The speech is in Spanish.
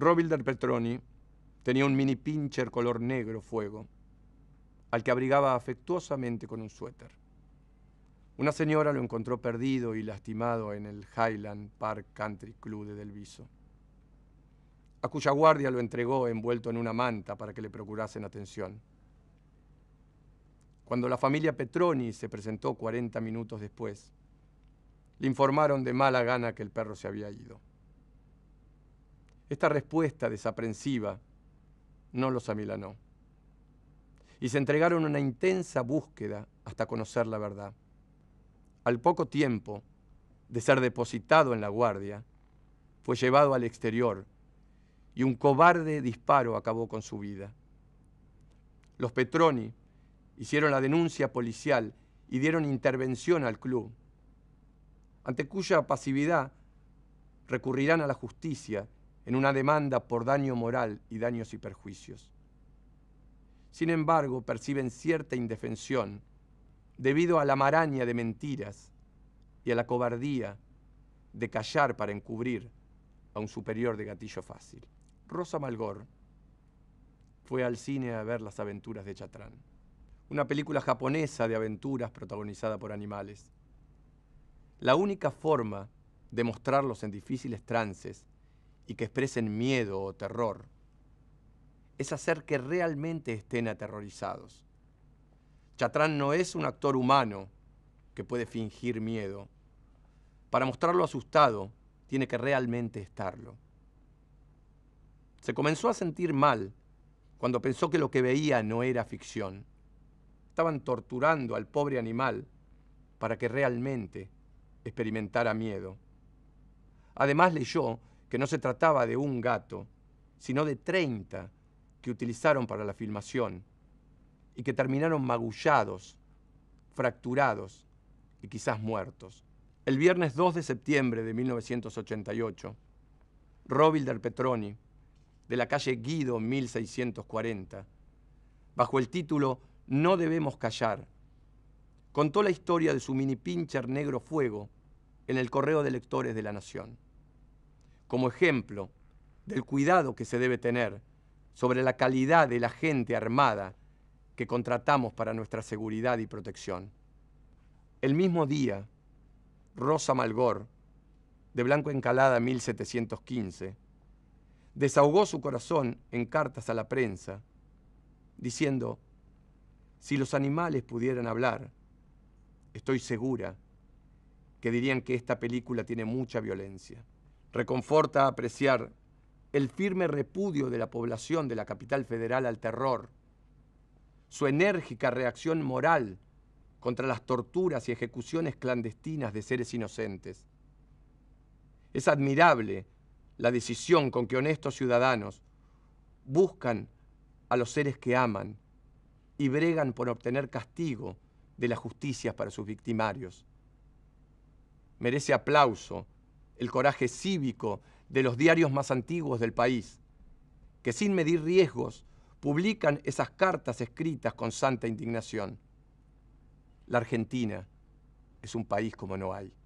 Robilder Petroni tenía un mini pincher color negro fuego, al que abrigaba afectuosamente con un suéter. Una señora lo encontró perdido y lastimado en el Highland Park Country Club de Delviso, a cuya guardia lo entregó envuelto en una manta para que le procurasen atención. Cuando la familia Petroni se presentó 40 minutos después, le informaron de mala gana que el perro se había ido. Esta respuesta desaprensiva no los amilanó. Y se entregaron a una intensa búsqueda hasta conocer la verdad. Al poco tiempo de ser depositado en la guardia, fue llevado al exterior y un cobarde disparo acabó con su vida. Los Petroni hicieron la denuncia policial y dieron intervención al club, ante cuya pasividad recurrirán a la justicia en una demanda por daño moral y daños y perjuicios. Sin embargo, perciben cierta indefensión debido a la maraña de mentiras y a la cobardía de callar para encubrir a un superior de gatillo fácil. Rosa Malgor fue al cine a ver Las aventuras de Chatrán, una película japonesa de aventuras protagonizada por animales. La única forma de mostrarlos en difíciles trances y que expresen miedo o terror, es hacer que realmente estén aterrorizados. Chatrán no es un actor humano que puede fingir miedo. Para mostrarlo asustado, tiene que realmente estarlo. Se comenzó a sentir mal cuando pensó que lo que veía no era ficción. Estaban torturando al pobre animal para que realmente experimentara miedo. Además leyó que no se trataba de un gato, sino de 30 que utilizaron para la filmación y que terminaron magullados, fracturados y quizás muertos. El viernes 2 de septiembre de 1988, Robilder Petroni, de la calle Guido 1640, bajo el título No debemos callar, contó la historia de su mini pincher negro fuego en el correo de lectores de la Nación como ejemplo del cuidado que se debe tener sobre la calidad de la gente armada que contratamos para nuestra seguridad y protección. El mismo día, Rosa Malgor, de Blanco Encalada 1715, desahogó su corazón en cartas a la prensa, diciendo, si los animales pudieran hablar, estoy segura que dirían que esta película tiene mucha violencia. Reconforta apreciar el firme repudio de la población de la capital federal al terror, su enérgica reacción moral contra las torturas y ejecuciones clandestinas de seres inocentes. Es admirable la decisión con que honestos ciudadanos buscan a los seres que aman y bregan por obtener castigo de las justicia para sus victimarios. Merece aplauso el coraje cívico de los diarios más antiguos del país, que sin medir riesgos publican esas cartas escritas con santa indignación. La Argentina es un país como no hay.